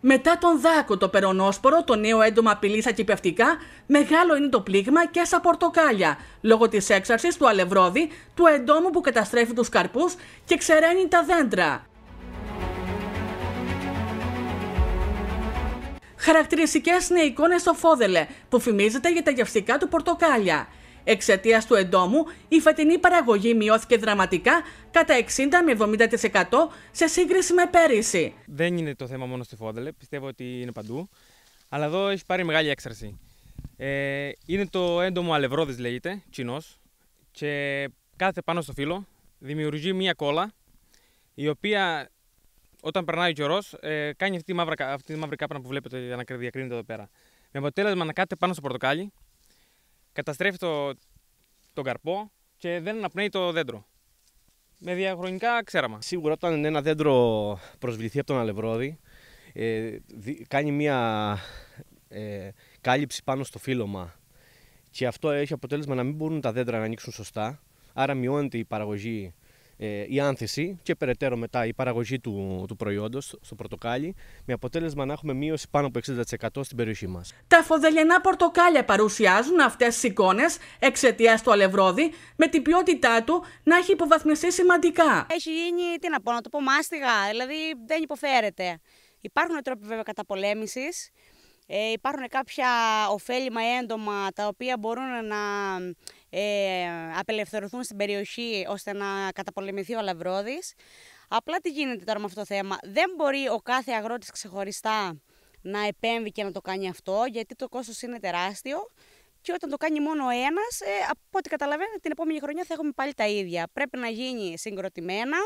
Μετά τον δάκο το περονόσπορο, το νέο έντομα απειλή στα κυπευτικά, μεγάλο είναι το πλήγμα και στα πορτοκάλια, λόγω της έξαρσης του αλευρώδη, του εντόμου που καταστρέφει τους καρπούς και ξεραίνει τα δέντρα. Χαρακτηριστικές είναι οι εικόνες στο φόδελε, που φημίζεται για τα γευστικά του πορτοκάλια. Εξαιτίας του εντόμου, η φετινή παραγωγή μειώθηκε δραματικά κατά 60 με 70% σε σύγκριση με πέρυσι. Δεν είναι το θέμα μόνο στη Φόδελε, πιστεύω ότι είναι παντού. Αλλά εδώ έχει πάρει μεγάλη έξαρση. Ε, είναι το έντομο αλευρόδης, λέγεται, τσινό. και κάθεται πάνω στο φύλλο, δημιουργεί μία κόλλα, η οποία όταν περνάει ο καιρός, ε, κάνει αυτή τη, αυτή τη μαύρη κάπνα που βλέπετε για να διακρίνεται εδώ πέρα. Με αποτέλεσμα να κάθεται πάνω στο πορτοκάλι καταστρέφει το, τον καρπό και δεν αναπνέει το δέντρο. Με διαχρονικά ξέραμα. Σίγουρα όταν ένα δέντρο προσβληθεί από τον αλευρώδη, ε, κάνει μια ε, κάλυψη πάνω στο φύλλωμα και αυτό έχει αποτέλεσμα να μην μπορούν τα δέντρα να ανοίξουν σωστά, άρα μειώνεται η παραγωγή ε, η άνθηση και περαιτέρω μετά η παραγωγή του, του προϊόντος στο πορτοκάλι με αποτέλεσμα να έχουμε μείωση πάνω από 60% στην περιοχή μας. Τα φοδελιανά πορτοκάλια παρουσιάζουν αυτές τις εικόνες εξαιτίας του αλευρόδι με την ποιότητά του να έχει υποβαθμιστεί σημαντικά. Έχει γίνει, τι να πω, να το πω μάστιγα, δηλαδή δεν υποφέρεται. Υπάρχουν τρόποι βέβαια καταπολέμησης, ε, υπάρχουν κάποια ωφέλιμα έντομα τα οποία μπορούν να ε, απελευθερωθούν στην περιοχή ώστε να καταπολεμηθεί ο λαυρόδης. Απλά τι γίνεται τώρα με αυτό το θέμα. Δεν μπορεί ο κάθε αγρότης ξεχωριστά να επέμβει και να το κάνει αυτό γιατί το κόστος είναι τεράστιο. Και όταν το κάνει μόνο ο ένας, ε, από ό,τι καταλαβαίνετε, την επόμενη χρονιά θα έχουμε πάλι τα ίδια. Πρέπει να γίνει συγκροτημένα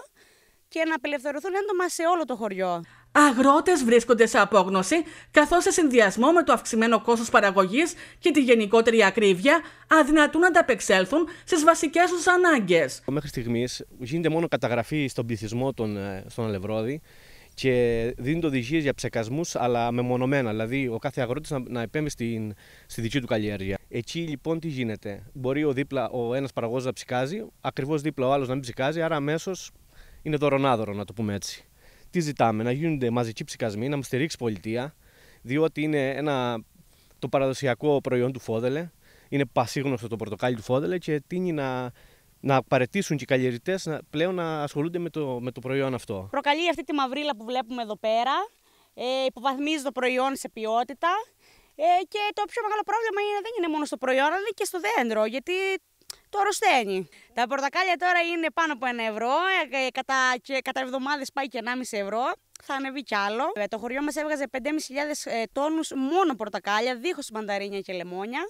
και να απελευθερωθούν έντομα σε όλο το χωριό. Αγρότες βρίσκονται σε απόγνωση, καθώς σε συνδυασμό με το αυξημένο κόστος παραγωγής και τη γενικότερη ακρίβεια, αδυνατούν να ανταπεξέλθουν στις βασικές τους ανάγκες. Μέχρι στιγμής γίνεται μόνο καταγραφή στον πληθυσμό των, ε, στον Αλευρώδη και το οδηγίες για ψεκασμούς, αλλά μεμονωμένα. Δηλαδή, ο κάθε αγρότης να, να στην, στη δική του καλλιέργεια. Εκεί λοιπόν τι γίνεται. Μπορεί ο, δίπλα, ο ένας παραγωγός να ψικάζει, ακριβώς δίπλα ο άλλος να μην ψικάζει, άρα αμέσως είναι δωρονάδωρο, να το πούμε έτσι τι ζητάμε, να γίνονται μαζικοί ψυκασμοί, να μου στηρίξει πολιτεία, διότι είναι ένα, το παραδοσιακό προϊόν του Φόδελε, είναι πασίγνωστο το πορτοκάλι του Φόδελε και τίνει να, να παρετήσουν και οι καλλιεργητές πλέον να ασχολούνται με το, με το προϊόν αυτό. Προκαλεί αυτή τη μαυρίλα που βλέπουμε εδώ πέρα, ε, υποβαθμίζει το προϊόν σε ποιότητα. Ε, και το πιο μεγάλο πρόβλημα είναι, δεν είναι μόνο στο προϊόν, αλλά και στο δέντρο. Γιατί το αρρωσταίνει. Τα πορτακάλια τώρα είναι πάνω από ένα ευρώ, ε, ε, κατά, και, κατά εβδομάδες πάει και 1,5 ευρώ. Θα ανεβεί κι άλλο. Ε, το χωριό μας έβγαζε 5.500 τόνους μόνο πορτακάλια, δίχως μανταρίνια και λεμόνια.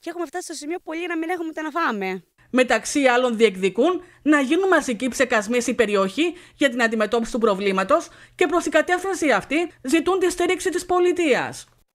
Και έχουμε φτάσει στο σημείο πολύ να μην έχουμε ούτε να φάμε. Μεταξύ άλλων, διεκδικούν να γίνουν μαζικοί ψεκασμοί στην περιοχή για την αντιμετώπιση του προβλήματος και προς την κατεύθυνση αυτή ζητούν τη στήριξη της πολιτείας.